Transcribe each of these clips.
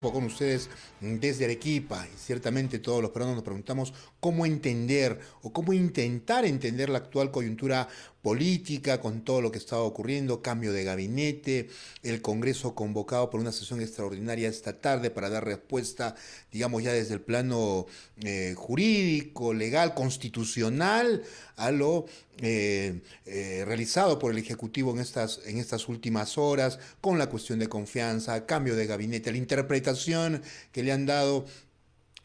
con ustedes desde Arequipa y ciertamente todos los peruanos nos preguntamos cómo entender o cómo intentar entender la actual coyuntura política, con todo lo que estaba ocurriendo, cambio de gabinete, el Congreso convocado por una sesión extraordinaria esta tarde para dar respuesta, digamos, ya desde el plano eh, jurídico, legal, constitucional, a lo eh, eh, realizado por el Ejecutivo en estas, en estas últimas horas, con la cuestión de confianza, cambio de gabinete, la interpretación que le han dado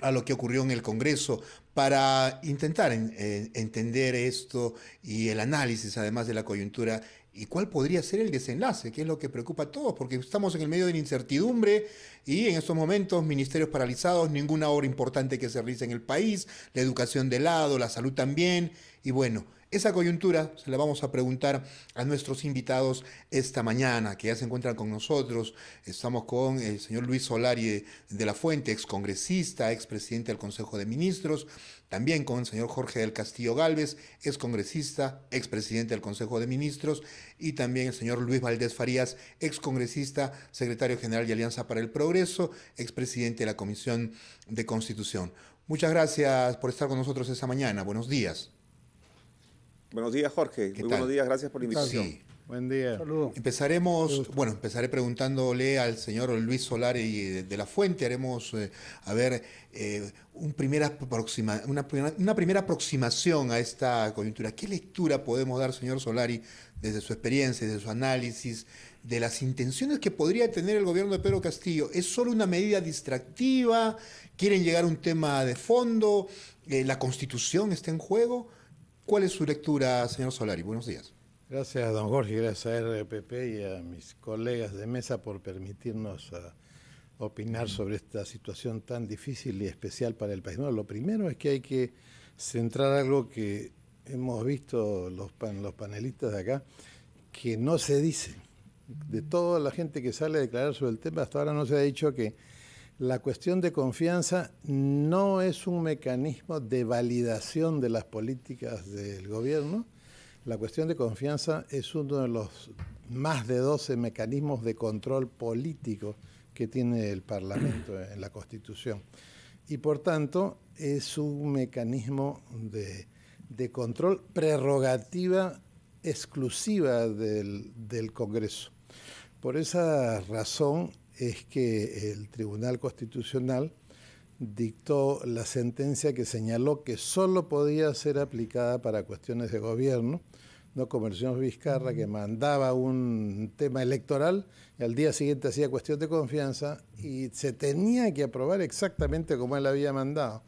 a lo que ocurrió en el Congreso para intentar entender esto y el análisis además de la coyuntura y cuál podría ser el desenlace, que es lo que preocupa a todos, porque estamos en el medio de la incertidumbre y en estos momentos ministerios paralizados, ninguna obra importante que se realice en el país, la educación de lado, la salud también, y bueno, esa coyuntura se la vamos a preguntar a nuestros invitados esta mañana, que ya se encuentran con nosotros. Estamos con el señor Luis Solari eh, de la Fuente, excongresista, expresidente del Consejo de Ministros. También con el señor Jorge del Castillo Galvez, excongresista, expresidente del Consejo de Ministros. Y también el señor Luis Valdés Farías, excongresista, secretario general de Alianza para el Progreso, expresidente de la Comisión de Constitución. Muchas gracias por estar con nosotros esta mañana. Buenos días. Buenos días, Jorge. Muy buenos días, gracias por la invitación. Sí. Buen día. Saludos. Empezaremos, bueno, empezaré preguntándole al señor Luis Solari de, la Fuente. Haremos, eh, a ver, eh, una, una, primera aproximación a esta coyuntura. ¿Qué lectura podemos dar, señor Solari, desde su experiencia, desde su análisis, de las intenciones que podría tener el gobierno de Pedro Castillo? ¿Es solo una medida distractiva? ¿Quieren llegar a un tema de fondo? Eh, ¿La constitución está en juego? ¿Cuál es su lectura, señor Solari? Buenos días. Gracias, don Jorge, gracias a RPP y a mis colegas de mesa por permitirnos ah, opinar mm. sobre esta situación tan difícil y especial para el país. lo primero es que hay que centrar algo que hemos visto los, los panelistas de acá, que no se dice. De toda la gente que sale a declarar sobre el tema, hasta ahora no se ha dicho que la cuestión de confianza no es un mecanismo de validación de las políticas del gobierno. La cuestión de confianza es uno de los más de 12 mecanismos de control político que tiene el Parlamento en la Constitución. Y por tanto, es un mecanismo de, control prerrogativa exclusiva del Congreso. Por esa razón, es que el Tribunal Constitucional dictó la sentencia que señaló que solo podía ser aplicada para cuestiones de gobierno, no como el señor Vizcarra que mandaba un tema electoral y al día siguiente hacía cuestión de confianza y se tenía que aprobar exactamente como él había mandado.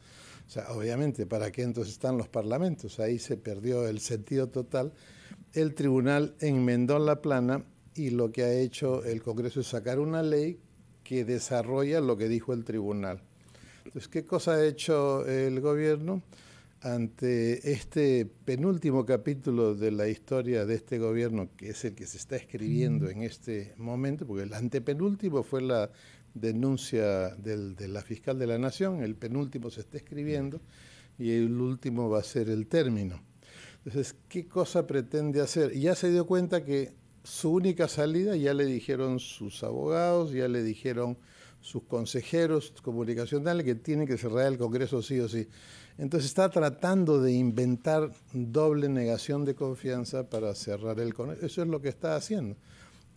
O sea, obviamente, ¿para qué entonces están los parlamentos? Ahí se perdió el sentido total. El tribunal enmendó la plana y lo que ha hecho el Congreso es sacar una ley que desarrolla lo que dijo el tribunal. Entonces, ¿qué cosa ha hecho el gobierno? Ante este penúltimo capítulo de la historia de este gobierno, que es el que se está escribiendo en este momento, porque el antepenúltimo fue la denuncia de la fiscal de la Nación, el penúltimo se está escribiendo y el último va a ser el término. Entonces, ¿qué cosa pretende hacer? Y ya se dio cuenta que su única salida, ya le dijeron sus abogados, ya le dijeron sus consejeros comunicacionales que tiene que cerrar el Congreso sí o sí. Entonces está tratando de inventar doble negación de confianza para cerrar el Congreso. Eso es lo que está haciendo.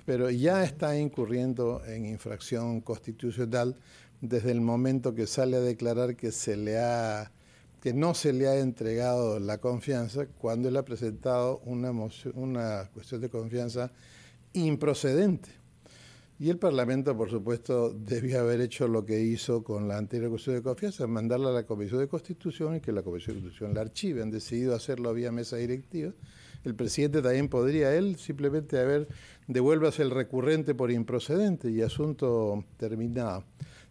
Pero ya está incurriendo en infracción constitucional desde el momento que sale a declarar que se le ha que no se le ha entregado la confianza cuando él ha presentado una, una cuestión de confianza improcedente. Y el Parlamento, por supuesto, debía haber hecho lo que hizo con la anterior cuestión de confianza, mandarla a la Comisión de Constitución y que la Comisión de Constitución la archive. Han decidido hacerlo vía mesa directiva. El presidente también podría, él, simplemente haber devuelvas el recurrente por improcedente y asunto terminado.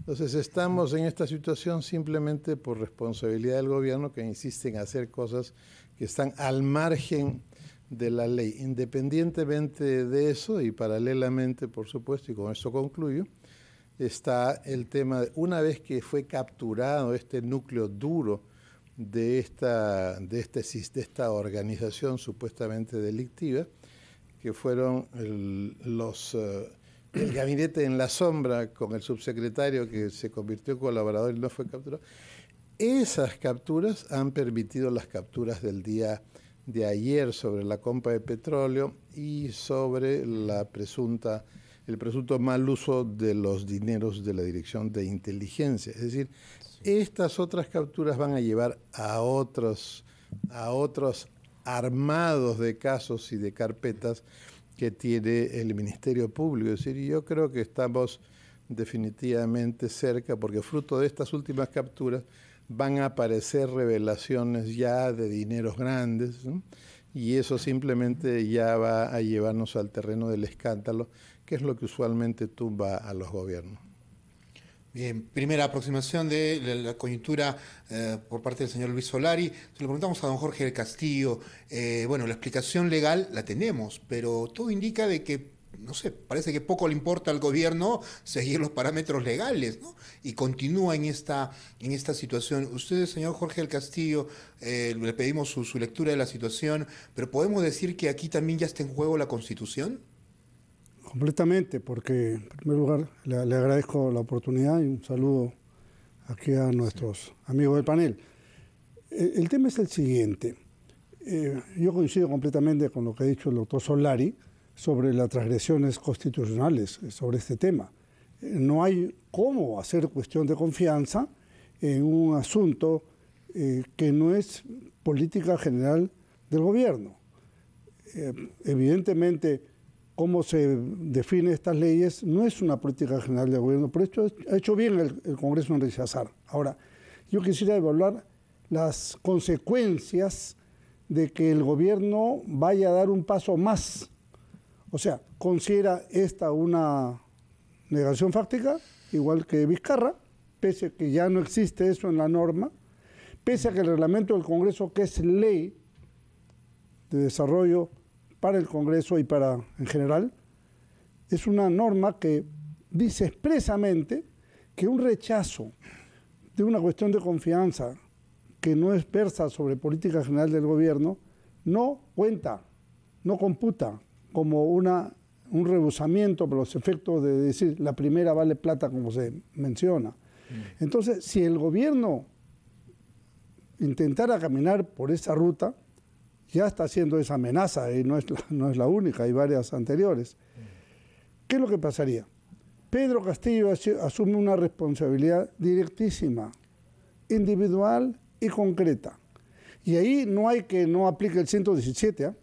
Entonces estamos en esta situación simplemente por responsabilidad del gobierno que insiste en hacer cosas que están al margen de la ley. Independientemente de eso y paralelamente, por supuesto, y con esto concluyo, está el tema de una vez que fue capturado este núcleo duro de esta, de este esta organización supuestamente delictiva, que fueron los... Eh, el gabinete en la sombra con el subsecretario que se convirtió en colaborador y no fue capturado. Esas capturas han permitido las capturas del día de ayer sobre la compra de petróleo y sobre la presunta, el presunto mal uso de los dineros de la Dirección de Inteligencia. Es decir, estas otras capturas van a llevar a otros, a otros armados de casos y de carpetas que tiene el Ministerio Público. Es decir, yo creo que estamos definitivamente cerca, porque fruto de estas últimas capturas van a aparecer revelaciones ya de dineros grandes, y eso simplemente ya va a llevarnos al terreno del escándalo, que es lo que usualmente tumba a los gobiernos. Bien, primera aproximación de la, coyuntura eh, por parte del señor Luis Solari. Le preguntamos a don Jorge del Castillo. Eh, bueno, la explicación legal la tenemos, pero todo indica de que, no sé, parece que poco le importa al gobierno seguir los parámetros legales, ¿no? Y continúa en esta, en esta situación. Usted, señor Jorge del Castillo, eh, le pedimos su, su lectura de la situación, pero podemos decir que aquí también ya está en juego la constitución. Completamente, porque en primer lugar le, agradezco la oportunidad y un saludo aquí a nuestros amigos del panel. El, tema es el siguiente. Eh, yo coincido completamente con lo que ha dicho el doctor Solari sobre las transgresiones constitucionales, eh, sobre este tema. Eh, no hay cómo hacer cuestión de confianza en un asunto que no es política general del gobierno. evidentemente, cómo se define estas leyes no es una política general del gobierno, pero esto ha hecho bien el, Congreso en rechazar. Ahora, yo quisiera evaluar las consecuencias de que el gobierno vaya a dar un paso más. O sea, considera esta una negación fáctica, igual que Vizcarra, pese a que ya no existe eso en la norma, pese a que el reglamento del Congreso, que es ley de desarrollo para el Congreso y para en general, es una norma que dice expresamente que un rechazo de una cuestión de confianza que no es persa sobre política general del gobierno no cuenta, no computa como una, un rebusamiento por los efectos de decir la primera vale plata como se menciona. Mm. Entonces, si el gobierno intentara caminar por esa ruta, ya está haciendo esa amenaza y no es la, no es la única, hay varias anteriores. ¿Qué es lo que pasaría? Pedro Castillo asume una responsabilidad directísima, individual y concreta. Y ahí no hay que no aplique el 117, ¿ah?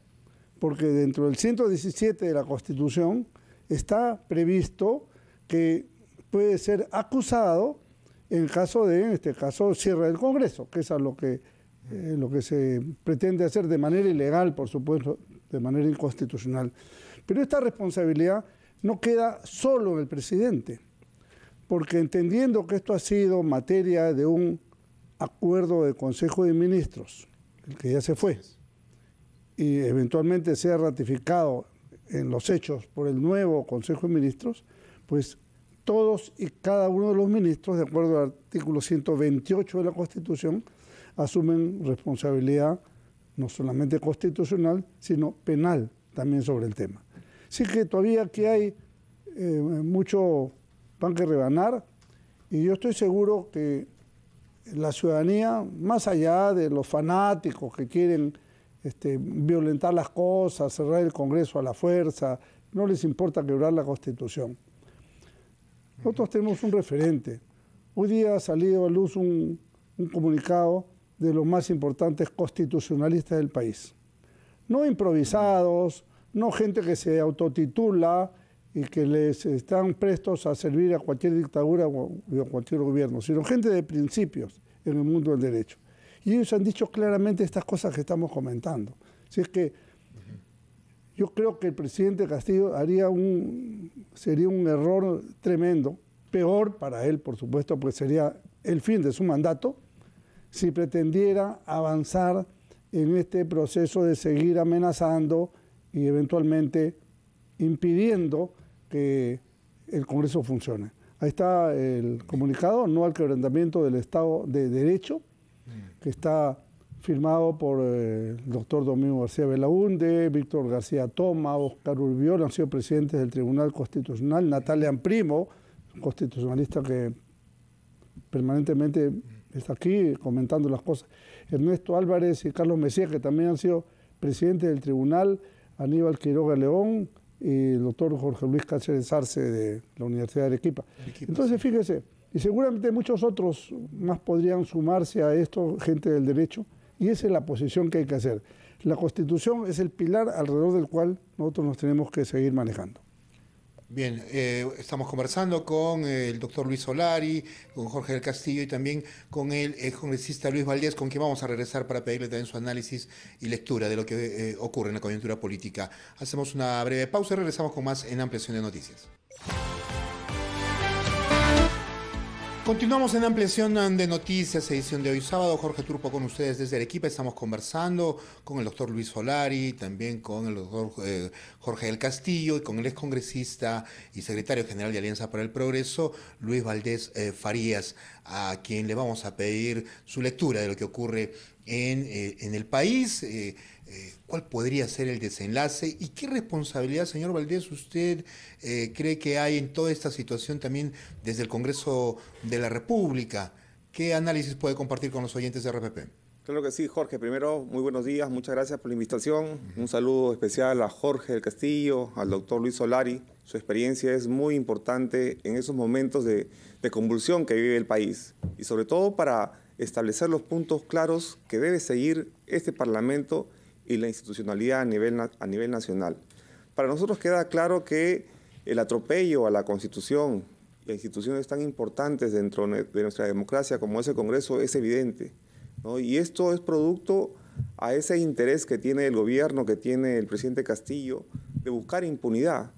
porque dentro del 117 de la Constitución está previsto que puede ser acusado en caso de, en este caso, cierre del Congreso, que es a lo que eh, lo que se pretende hacer de manera ilegal, por supuesto, de manera inconstitucional. Pero esta responsabilidad no queda solo en el presidente, porque entendiendo que esto ha sido materia de un acuerdo de Consejo de Ministros, el que ya se fue, y eventualmente sea ratificado en los hechos por el nuevo Consejo de Ministros, pues todos y cada uno de los ministros, de acuerdo al artículo 128 de la Constitución, asumen responsabilidad no solamente constitucional, sino penal también sobre el tema. así que todavía aquí hay eh, mucho pan que rebanar y yo estoy seguro que la ciudadanía, más allá de los fanáticos que quieren este, violentar las cosas, cerrar el Congreso a la fuerza, no les importa quebrar la Constitución. Nosotros tenemos un referente. Hoy día ha salido a luz un, un comunicado de los más importantes constitucionalistas del país. No improvisados, no gente que se autotitula y que les están prestos a servir a cualquier dictadura o a cualquier gobierno, sino gente de principios en el mundo del derecho. Y ellos han dicho claramente estas cosas que estamos comentando. Así es que yo creo que el presidente Castillo haría un, sería un error tremendo, peor para él, por supuesto, porque sería el fin de su mandato, si pretendiera avanzar en este proceso de seguir amenazando y eventualmente impidiendo que el Congreso funcione. Ahí está el comunicado, no al quebrantamiento del Estado de Derecho, que está firmado por eh, el doctor Domingo García Belaunde, Víctor García Toma, Oscar Urbión, han sido presidentes del Tribunal Constitucional, Natalia Primo, constitucionalista que permanentemente está aquí comentando las cosas. Ernesto Álvarez y Carlos Mesías, que también han sido presidentes del tribunal, Aníbal Quiroga León y el doctor Jorge Luis Cáceres Arce de la Universidad de Arequipa. Entonces, fíjese, y seguramente muchos otros más podrían sumarse a esto, gente del derecho, y esa es la posición que hay que hacer. La Constitución es el pilar alrededor del cual nosotros nos tenemos que seguir manejando. Bien, eh, estamos conversando con eh, el doctor Luis Solari, con Jorge del Castillo y también con el congresista Luis Valdés, con quien vamos a regresar para pedirle también su análisis y lectura de lo que eh, ocurre en la coyuntura política. Hacemos una breve pausa y regresamos con más en Ampliación de Noticias. Continuamos en ampliación de noticias, edición de hoy sábado. Jorge Turpo con ustedes desde Arequipa. Estamos conversando con el doctor Luis Solari, también con el doctor eh, Jorge del Castillo y con el congresista y secretario general de Alianza para el Progreso, Luis Valdés eh, Farías, a quien le vamos a pedir su lectura de lo que ocurre en eh, el país. Eh, cuál podría ser el desenlace y qué responsabilidad, señor Valdés, usted eh, cree que hay en toda esta situación también desde el Congreso de la República. ¿Qué análisis puede compartir con los oyentes de RPP? Claro que sí, Jorge. Primero, muy buenos días, muchas gracias por la invitación. Un saludo especial a Jorge del Castillo, al doctor Luis Solari. Su experiencia es muy importante en esos momentos de, de convulsión que vive el país y sobre todo para establecer los puntos claros que debe seguir este Parlamento y la institucionalidad a nivel, a nivel nacional. Para nosotros queda claro que el atropello a la Constitución y a instituciones tan importantes dentro de nuestra democracia como ese Congreso es evidente. ¿no? Y esto es producto a ese interés que tiene el gobierno, que tiene el presidente Castillo, de buscar impunidad.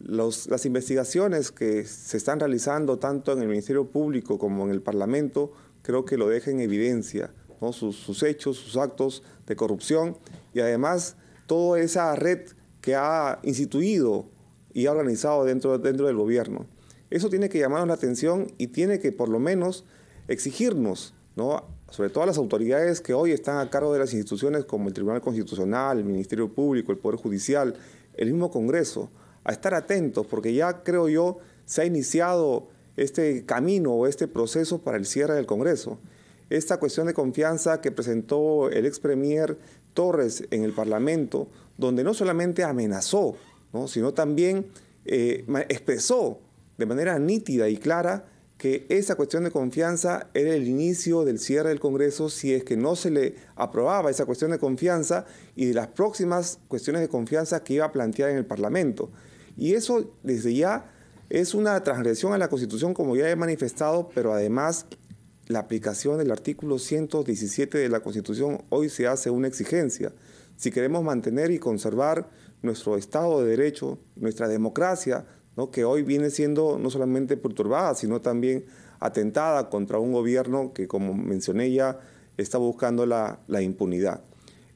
Los, las investigaciones que se están realizando tanto en el Ministerio Público como en el Parlamento creo que lo dejan en evidencia, ¿no? sus, sus hechos, sus actos de corrupción y además toda esa red que ha instituido y ha organizado dentro, dentro del gobierno. Eso tiene que llamarnos la atención y tiene que por lo menos exigirnos, ¿no? sobre todo a las autoridades que hoy están a cargo de las instituciones como el Tribunal Constitucional, el Ministerio Público, el Poder Judicial, el mismo Congreso, a estar atentos porque ya creo yo se ha iniciado este camino o este proceso para el cierre del Congreso. Esta cuestión de confianza que presentó el ex premier Torres en el Parlamento, donde no solamente amenazó, sino también eh, expresó de manera nítida y clara que esa cuestión de confianza era el inicio del cierre del Congreso si es que no se le aprobaba esa cuestión de confianza y de las próximas cuestiones de confianza que iba a plantear en el Parlamento. Y eso desde ya es una transgresión a la Constitución como ya he manifestado, pero además la aplicación del artículo 117 de la Constitución hoy se hace una exigencia. Si queremos mantener y conservar nuestro Estado de Derecho, nuestra democracia, ¿no? que hoy viene siendo no solamente perturbada, sino también atentada contra un gobierno que, como mencioné ya, está buscando la, impunidad.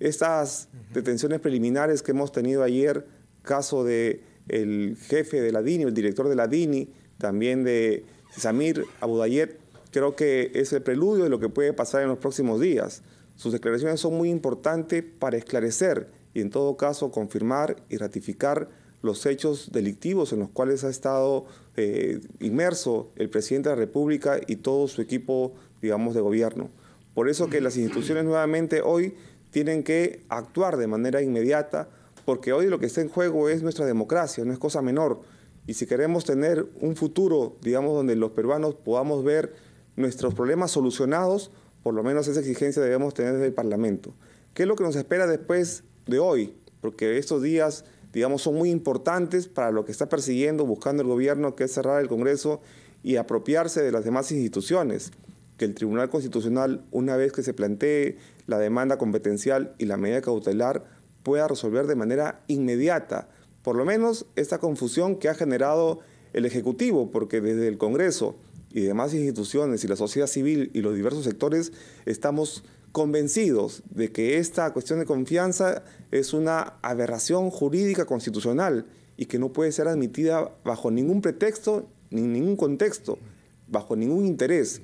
Estas detenciones preliminares que hemos tenido ayer, caso del el jefe de la DINI, el director de la DINI, también de Samir Abudayet, creo que es el preludio de lo que puede pasar en los próximos días. Sus declaraciones son muy importantes para esclarecer y en todo caso confirmar y ratificar los hechos delictivos en los cuales ha estado eh, inmerso el presidente de la República y todo su equipo, digamos, de gobierno. Por eso que las instituciones nuevamente hoy tienen que actuar de manera inmediata, porque hoy lo que está en juego es nuestra democracia, no es cosa menor. Y si queremos tener un futuro, digamos, donde los peruanos podamos ver nuestros problemas solucionados, por lo menos esa exigencia debemos tener desde el Parlamento. ¿Qué es lo que nos espera después de hoy? Porque estos días, digamos, son muy importantes para lo que está persiguiendo, buscando el gobierno, que es cerrar el Congreso y apropiarse de las demás instituciones. Que el Tribunal Constitucional, una vez que se plantee la demanda competencial y la medida cautelar, pueda resolver de manera inmediata, por lo menos esta confusión que ha generado el Ejecutivo, porque desde el Congreso y demás instituciones y la sociedad civil y los diversos sectores estamos convencidos de que esta cuestión de confianza es una aberración jurídica constitucional y que no puede ser admitida bajo ningún pretexto, ni ningún contexto, bajo ningún interés.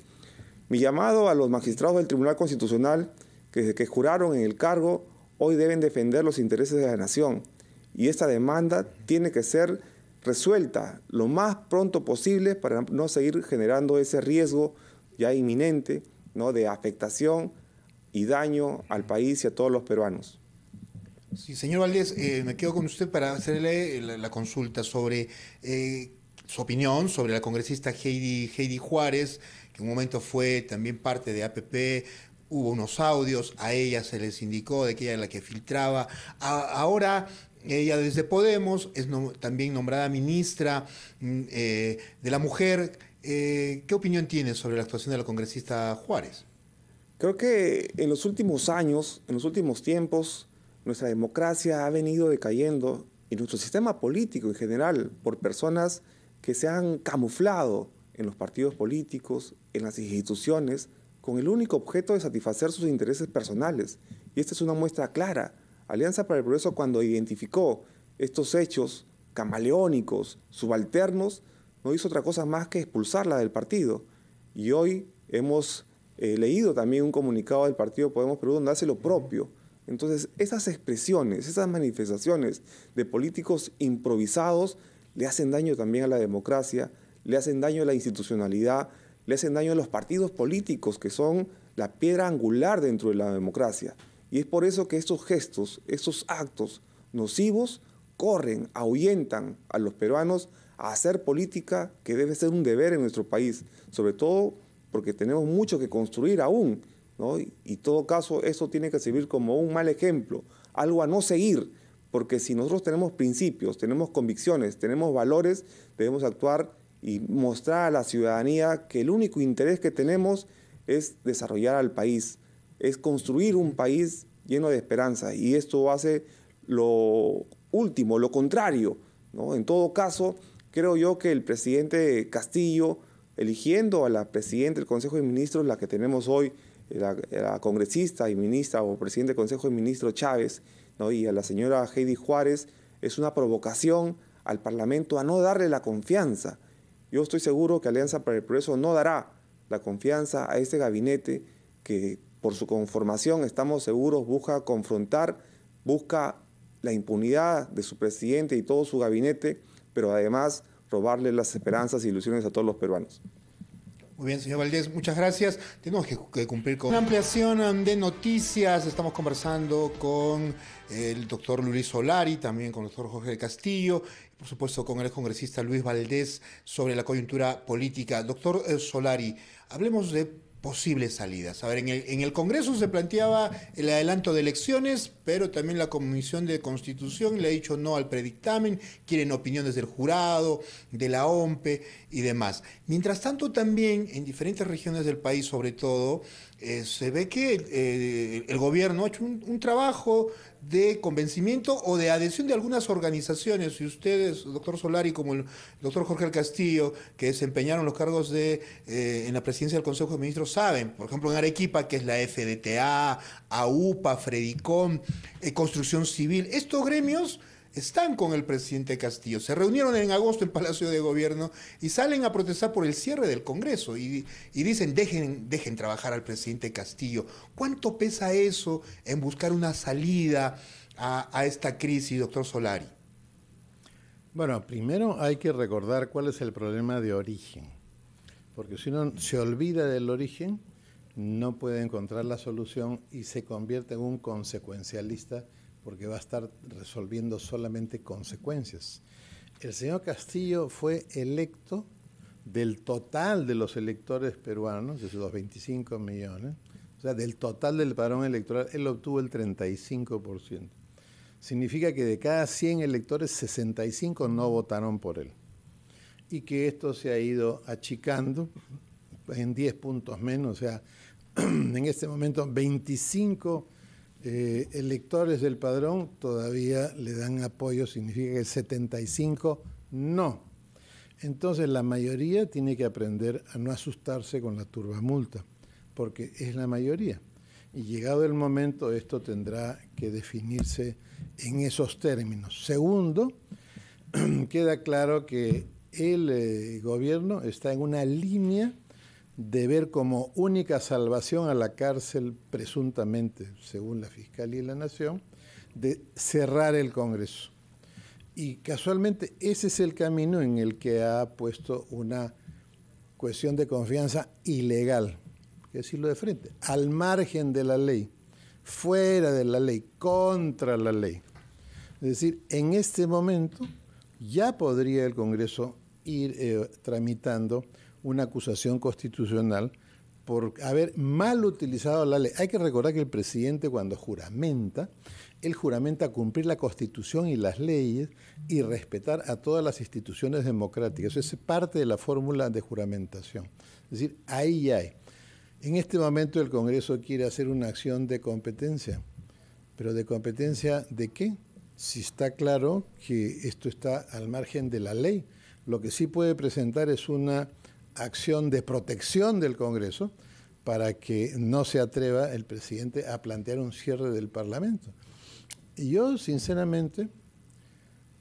Mi llamado a los magistrados del Tribunal Constitucional, que desde que juraron en el cargo, hoy deben defender los intereses de la nación. Y esta demanda tiene que ser resuelta lo más pronto posible para no seguir generando ese riesgo ya inminente ¿no? de afectación y daño al país y a todos los peruanos. Sí, señor Valdés, eh, me quedo con usted para hacerle eh, la, consulta sobre eh, su opinión sobre la congresista Heidi, Heidi Juárez, que en un momento fue también parte de APP, hubo unos audios, a ella se les indicó de que ella era la que filtraba. ahora ella desde Podemos es también nombrada ministra mm, eh, de la Mujer. Eh, ¿Qué opinión tiene sobre la actuación de la congresista Juárez? Creo que en los últimos años, en los últimos tiempos, nuestra democracia ha venido decayendo y nuestro sistema político en general por personas que se han camuflado en los partidos políticos, en las instituciones, con el único objeto de satisfacer sus intereses personales. Y esta es una muestra clara Alianza para el Progreso cuando identificó estos hechos camaleónicos, subalternos, no hizo otra cosa más que expulsarla del partido. Y hoy hemos eh, leído también un comunicado del partido Podemos Perú donde hace lo propio. Entonces, esas expresiones, esas manifestaciones de políticos improvisados le hacen daño también a la democracia, le hacen daño a la institucionalidad, le hacen daño a los partidos políticos que son la piedra angular dentro de la democracia. Y es por eso que esos gestos, esos actos nocivos, corren, ahuyentan a los peruanos a hacer política que debe ser un deber en nuestro país, sobre todo porque tenemos mucho que construir aún, y, en todo caso eso tiene que servir como un mal ejemplo, algo a no seguir, porque si nosotros tenemos principios, tenemos convicciones, tenemos valores, debemos actuar y mostrar a la ciudadanía que el único interés que tenemos es desarrollar al país, es construir un país lleno de esperanza y esto hace lo último, lo contrario. ¿no? En todo caso, creo yo que el presidente Castillo, eligiendo a la presidenta del Consejo de Ministros, la que tenemos hoy, la, congresista y ministra o presidente del Consejo de Ministros Chávez, ¿no? y a la señora Heidi Juárez, es una provocación al Parlamento a no darle la confianza. Yo estoy seguro que Alianza para el Progreso no dará la confianza a este gabinete que por su conformación, estamos seguros, busca confrontar, busca la impunidad de su presidente y todo su gabinete, pero además robarle las esperanzas e ilusiones a todos los peruanos. Muy bien, señor Valdés, muchas gracias. Tenemos que, cumplir con una ampliación um, de noticias. Estamos conversando con eh, el doctor Luis Solari, también con el doctor Jorge Castillo, y por supuesto con el congresista Luis Valdés sobre la coyuntura política. Doctor eh, Solari, hablemos de posibles salidas. A ver, en el, Congreso se planteaba el adelanto de elecciones, pero también la Comisión de Constitución le ha dicho no al predictamen, quieren opiniones del jurado, de la OMPE y demás. Mientras tanto, también en diferentes regiones del país, sobre todo, eh, se ve que eh, el gobierno ha hecho un trabajo de convencimiento o de adhesión de algunas organizaciones, y ustedes, doctor Solari, como el doctor Jorge Castillo, que desempeñaron los cargos de, eh, en la presidencia del Consejo de Ministros, saben, por ejemplo, en Arequipa, que es la FDTA, AUPA, Fredicom, eh, Construcción Civil, estos gremios están con el presidente Castillo. Se reunieron en agosto en Palacio de Gobierno y salen a protestar por el cierre del Congreso y, dicen, dejen, dejen trabajar al presidente Castillo. ¿Cuánto pesa eso en buscar una salida a, a esta crisis, doctor Solari? Bueno, primero hay que recordar cuál es el problema de origen, porque si uno se olvida del origen, no puede encontrar la solución y se convierte en un consecuencialista porque va a estar resolviendo solamente consecuencias. El señor Castillo fue electo del total de los electores peruanos, de los 25 millones, o sea, del total del padrón electoral, él obtuvo el 35%. Significa que de cada 100 electores, 65 no votaron por él. Y que esto se ha ido achicando en 10 puntos menos, o sea, en este momento 25 eh, electores del padrón todavía le dan apoyo, significa que el 75 no. Entonces la mayoría tiene que aprender a no asustarse con la turbamulta, porque es la mayoría. Y llegado el momento esto tendrá que definirse en esos términos. Segundo, queda claro que el eh, gobierno está en una línea de ver como única salvación a la cárcel, presuntamente, según la Fiscalía y la Nación, de cerrar el Congreso. Y casualmente ese es el camino en el que ha puesto una cuestión de confianza ilegal, que decirlo de frente, al margen de la ley, fuera de la ley, contra la ley. Es decir, en este momento ya podría el Congreso ir eh, tramitando una acusación constitucional por haber mal utilizado la ley. Hay que recordar que el presidente cuando juramenta, él juramenta cumplir la constitución y las leyes y respetar a todas las instituciones democráticas. Eso es parte de la fórmula de juramentación. Es decir, ahí hay. En este momento el Congreso quiere hacer una acción de competencia. ¿Pero de competencia de qué? Si está claro que esto está al margen de la ley. Lo que sí puede presentar es una acción de protección del Congreso para que no se atreva el presidente a plantear un cierre del Parlamento. Y yo, sinceramente,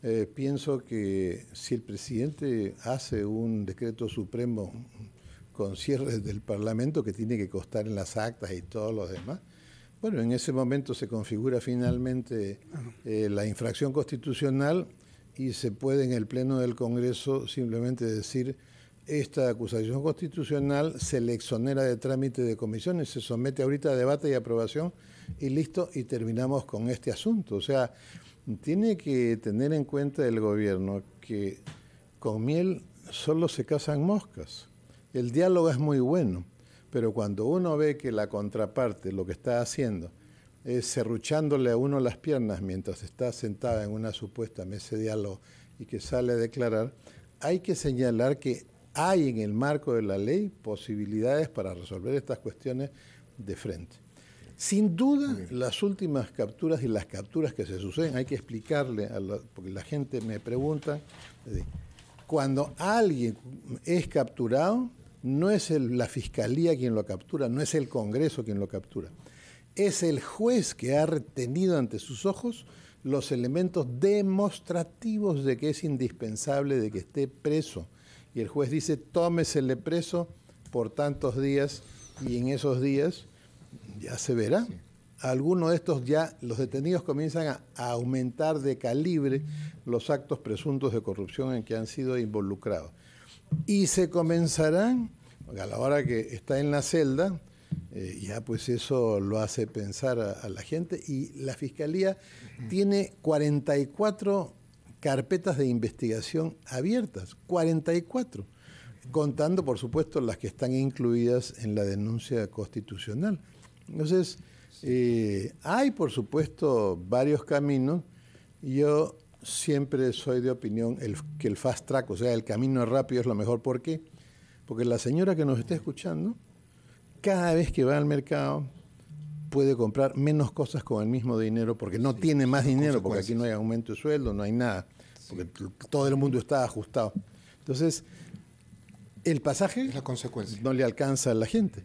eh, pienso que si el presidente hace un decreto supremo con cierre del Parlamento, que tiene que costar en las actas y todos los demás, bueno, en ese momento se configura finalmente eh, la infracción constitucional y se puede en el Pleno del Congreso simplemente decir esta acusación constitucional se le exonera de trámite de comisiones, se somete ahorita a debate y aprobación y listo, y terminamos con este asunto. O sea, tiene que tener en cuenta el gobierno que con miel solo se cazan moscas. El diálogo es muy bueno, pero cuando uno ve que la contraparte lo que está haciendo es serruchándole a uno las piernas mientras está sentada en una supuesta mesa de diálogo y que sale a declarar, hay que señalar que hay en el marco de la ley posibilidades para resolver estas cuestiones de frente. Sin duda, las últimas capturas y las capturas que se suceden, hay que explicarle, a porque la gente me pregunta, cuando alguien es capturado, no es la fiscalía quien lo captura, no es el Congreso quien lo captura, es el juez que ha retenido ante sus ojos los elementos demostrativos de que es indispensable de que esté preso y el juez dice, tómesele preso por tantos días y en esos días ya se verá. Algunos de estos ya, los detenidos comienzan a, aumentar de calibre los actos presuntos de corrupción en que han sido involucrados. Y se comenzarán, a la hora que está en la celda, eh, ya pues eso lo hace pensar a, la gente y la Fiscalía tiene 44 carpetas de investigación abiertas, 44, contando por supuesto las que están incluidas en la denuncia constitucional. Entonces, eh, hay por supuesto varios caminos. Yo siempre soy de opinión el, que el fast track, o sea, el camino rápido es lo mejor. ¿Por qué? Porque la señora que nos está escuchando, cada vez que va al mercado, puede comprar menos cosas con el mismo dinero porque no tiene más dinero, porque aquí no hay aumento de sueldo, no hay nada, porque todo el mundo está ajustado. Entonces, el pasaje la consecuencia. no le alcanza a la gente.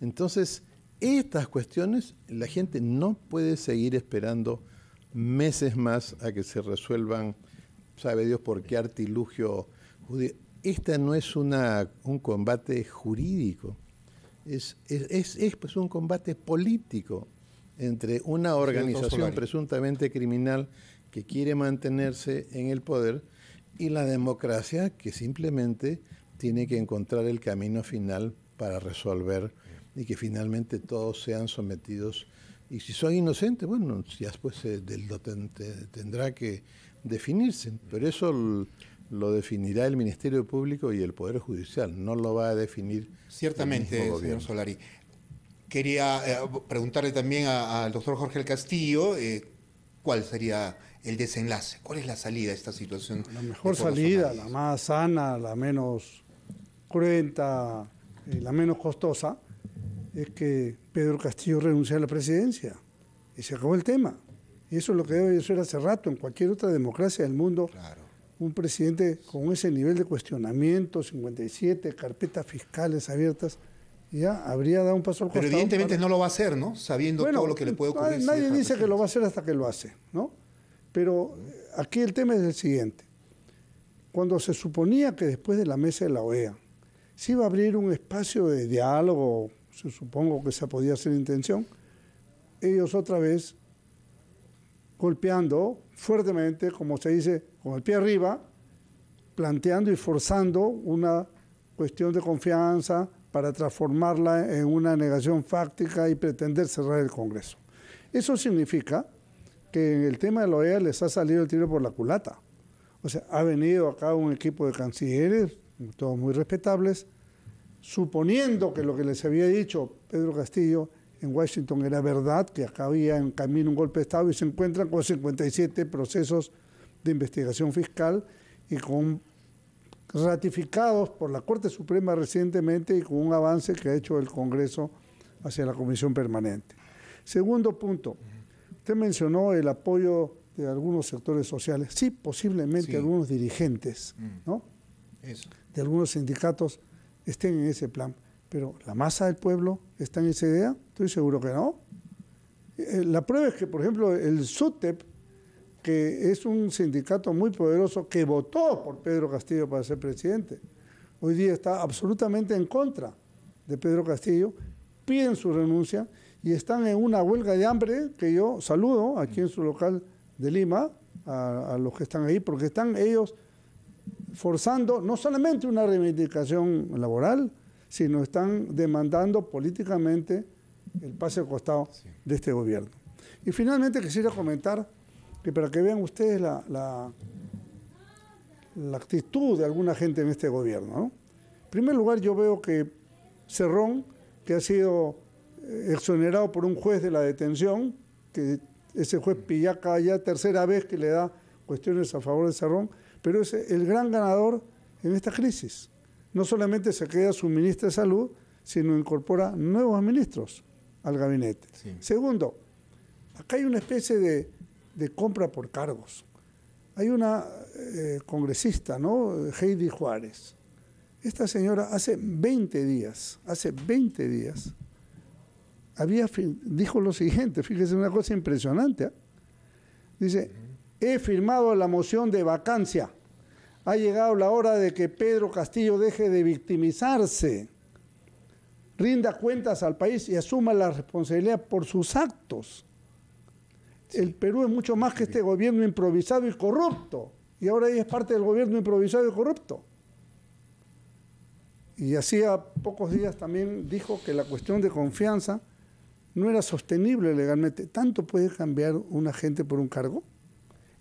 Entonces, estas cuestiones, la gente no puede seguir esperando meses más a que se resuelvan, sabe Dios por qué artilugio judío. Esta no es una, un combate jurídico es, es, pues, un combate político entre una organización presuntamente criminal que quiere mantenerse en el poder y la democracia que simplemente tiene que encontrar el camino final para resolver y que finalmente todos sean sometidos. Y si son inocentes, bueno, ya después pues, del, tendrá que definirse. Pero eso lo definirá el Ministerio Público y el Poder Judicial, no lo va a definir. Ciertamente, el señor Solari. Quería eh, preguntarle también al doctor Jorge Castillo eh, cuál sería el desenlace, cuál es la salida de esta situación. La mejor salida, la más sana, la menos cruenta, la menos costosa, es que Pedro Castillo renuncie a la presidencia y se acabó el tema. Y eso es lo que debe ser hace rato en cualquier otra democracia del mundo. Claro un presidente con ese nivel de cuestionamiento, 57 carpetas fiscales abiertas, ya habría dado un paso al costado. Pero evidentemente no lo va a hacer, ¿no? Sabiendo todo lo que le puede ocurrir. Nadie dice que lo va a hacer hasta que lo hace, ¿no? Pero eh, aquí el tema es el siguiente. Cuando se suponía que después de la mesa de la OEA se iba a abrir un espacio de diálogo, se supongo que se podía hacer intención, ellos otra vez golpeando fuertemente, como se dice, con el pie arriba, planteando y forzando una cuestión de confianza para transformarla en una negación fáctica y pretender cerrar el Congreso. Eso significa que en el tema de la OEA les ha salido el tiro por la culata. O sea, ha venido acá un equipo de cancilleres, todos muy respetables, suponiendo que lo que les había dicho Pedro Castillo en Washington era verdad, que acá había en camino un golpe de Estado y se encuentran con 57 procesos de Investigación Fiscal y con ratificados por la Corte Suprema recientemente y con un avance que ha hecho el Congreso hacia la Comisión Permanente. Segundo punto, usted mencionó el apoyo de algunos sectores sociales, sí, posiblemente algunos dirigentes, mm. ¿no? De algunos sindicatos estén en ese plan, pero la masa del pueblo está en esa idea, estoy seguro que no. Eh, la prueba es que, por ejemplo, el SUTEP que es un sindicato muy poderoso que votó por Pedro Castillo para ser presidente. Hoy día está absolutamente en contra de Pedro Castillo, piden su renuncia y están en una huelga de hambre que yo saludo aquí en su local de Lima, a, los que están ahí, porque están ellos forzando no solamente una reivindicación laboral, sino están demandando políticamente el pase al costado de este gobierno. Y finalmente quisiera comentar que para que vean ustedes la, la, actitud de alguna gente en este gobierno. En primer lugar, yo veo que Cerrón, que ha sido eh, exonerado por un juez de la detención, que ese juez Pillaca ya tercera vez que le da cuestiones a favor de Cerrón, pero es el gran ganador en esta crisis. No solamente se queda su ministra de Salud, sino incorpora nuevos ministros al gabinete. Segundo, acá hay una especie de de compra por cargos. Hay una eh, congresista, ¿no? Heidi Juárez. Esta señora hace 20 días, hace 20 días, había dijo lo siguiente, fíjese una cosa impresionante. ¿eh? Dice, he firmado la moción de vacancia. Ha llegado la hora de que Pedro Castillo deje de victimizarse, rinda cuentas al país y asuma la responsabilidad por sus actos. El Perú es mucho más que este gobierno improvisado y corrupto. Y ahora ella es parte del gobierno improvisado y corrupto. Y hacía pocos días también dijo que la cuestión de confianza no era sostenible legalmente. ¿Tanto puede cambiar un agente por un cargo?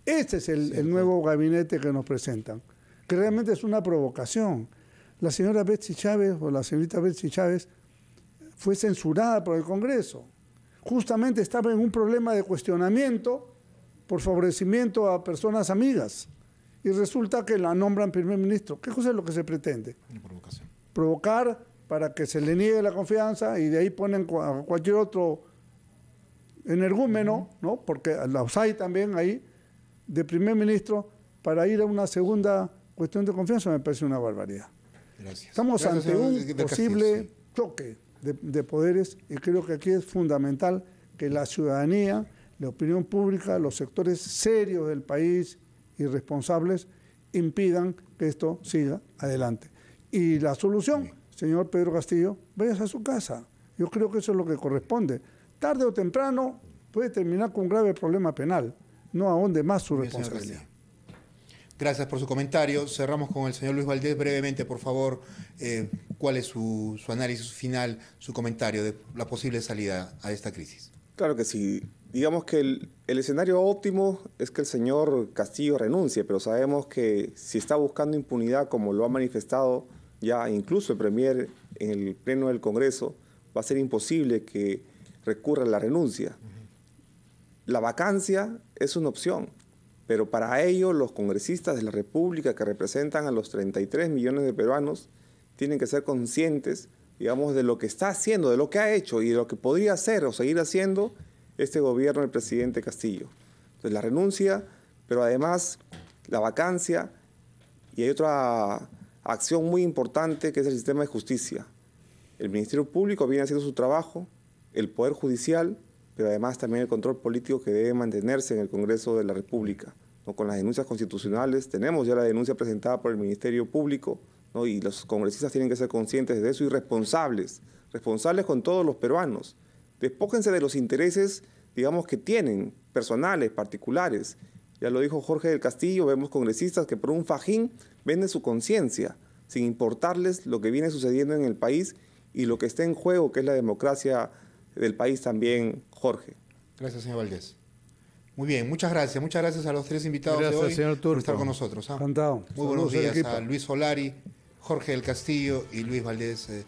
Este es el, el, nuevo gabinete que nos presentan, que realmente es una provocación. La señora Betsy Chávez o la señorita Betsy Chávez fue censurada por el Congreso justamente estaba en un problema de cuestionamiento por favorecimiento a personas amigas. Y resulta que la nombran primer ministro. ¿Qué cosa es lo que se pretende? provocación. Provocar para que se le niegue la confianza y de ahí ponen a cualquier otro energúmeno, ¿no? Porque los hay también ahí, de primer ministro, para ir a una segunda cuestión de confianza, me parece una barbaridad. Gracias. Estamos ante un posible choque de, poderes y creo que aquí es fundamental que la ciudadanía, la opinión pública, los sectores serios del país y responsables impidan que esto siga adelante. Y la solución, señor Pedro Castillo, vayas a su casa. Yo creo que eso es lo que corresponde. Tarde o temprano puede terminar con un grave problema penal. No ahonde más su responsabilidad. Gracias por su comentario. Cerramos con el señor Luis Valdés brevemente, por favor. Eh, cuál es su, análisis final, su comentario de la posible salida a esta crisis. Claro que sí. Digamos que el, el, escenario óptimo es que el señor Castillo renuncie, pero sabemos que si está buscando impunidad, como lo ha manifestado ya incluso el Premier en el Pleno del Congreso, va a ser imposible que recurra a la renuncia. La vacancia es una opción, pero para ello los congresistas de la República que representan a los 33 millones de peruanos tienen que ser conscientes, digamos, de lo que está haciendo, de lo que ha hecho y de lo que podría hacer o seguir haciendo este gobierno del presidente Castillo. Entonces, la renuncia, pero además la vacancia y hay otra acción muy importante que es el sistema de justicia. El Ministerio Público viene haciendo su trabajo, el Poder Judicial, pero además también el control político que debe mantenerse en el Congreso de la República. Con las denuncias constitucionales, tenemos ya la denuncia presentada por el Ministerio Público, y los congresistas tienen que ser conscientes de eso y responsables, responsables con todos los peruanos. Despójense de los intereses, digamos, que tienen, personales, particulares. Ya lo dijo Jorge del Castillo, vemos congresistas que por un fajín venden su conciencia, sin importarles lo que viene sucediendo en el país y lo que está en juego, que es la democracia del país también, Jorge. Gracias, señor Valdés. Muy bien, muchas gracias. Muchas gracias a los tres invitados de hoy señor por estar con nosotros. ¿ah? Encantado. Muy buenos días Luis Solari, Jorge del Castillo y Luis Valdés. Eh,